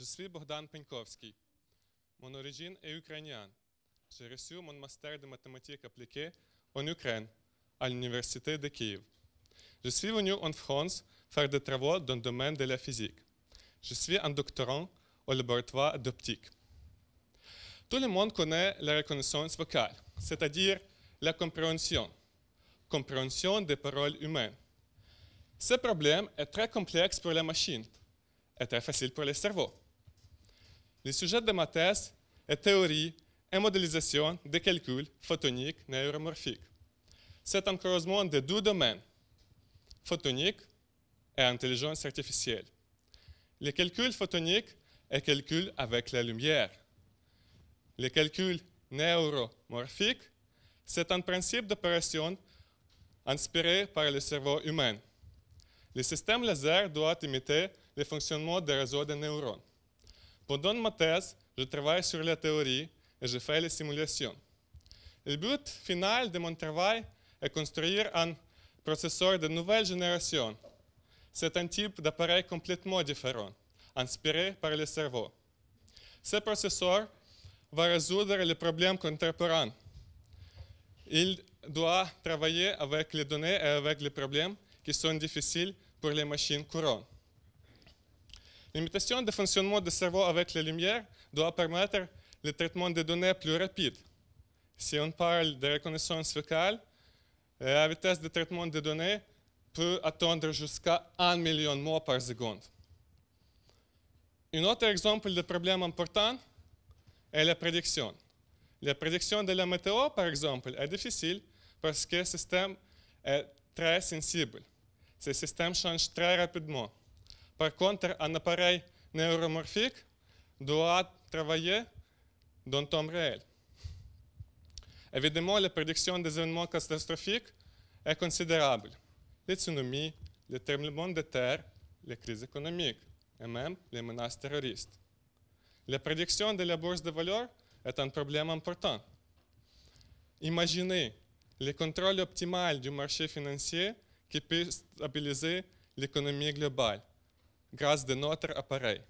Je suis Bogdan Penkovski. mon origine est ukrainienne. J'ai reçu mon master de mathématiques appliquées en Ukraine à l'Université de Kiev. Je suis venu en France faire des travaux dans le domaine de la physique. Je suis un doctorant au laboratoire d'optique. Tout le monde connaît la reconnaissance vocale, c'est-à-dire la compréhension, compréhension des paroles humaines. Ce problème est très complexe pour les machines et très facile pour les cerveaux. Le sujet de ma thèse est théorie et modélisation des calculs photoniques neuromorphiques. C'est un croisement de deux domaines, photonique et intelligence artificielle. Les calculs photoniques et calculs avec la lumière. Les calculs neuromorphiques, c'est un principe d'opération inspiré par le cerveau humain. Le système laser doit imiter le fonctionnement des réseaux de neurones. Pendant ma thèse, je travaille sur la théorie et je fais les simulations. Le but final de mon travail est construire un processeur de nouvelle génération. C'est un type d'appareil complètement différent, inspiré par le cerveau. Ce processeur va résoudre les problèmes contemporains. Il doit travailler avec les données et avec les problèmes qui sont difficiles pour les machines courantes. L'imitation du fonctionnement du cerveau avec la lumière doit permettre le traitement des données plus rapide. Si on parle de reconnaissance vocale, euh, la vitesse de traitement des données peut attendre jusqu'à 1 million de mots par seconde. Un autre exemple de problème important est la prédiction. La prédiction de la météo, par exemple, est difficile parce que le système est très sensible. Ce système change très rapidement. Par contre, un appareil neuromorphique doit travailler dans le temps réel. Évidemment, la prédiction des événements catastrophiques est considérable. Les tsunamis, les tremblements de terre, les crises économiques et même les menaces terroristes. La prédiction de la bourse de valeur est un problème important. Imaginez le contrôle optimal du marché financier qui peut stabiliser l'économie globale grâce de notre appareil.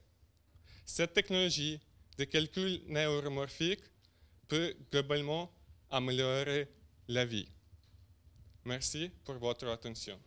Cette technologie de calcul neuromorphique peut globalement améliorer la vie. Merci pour votre attention.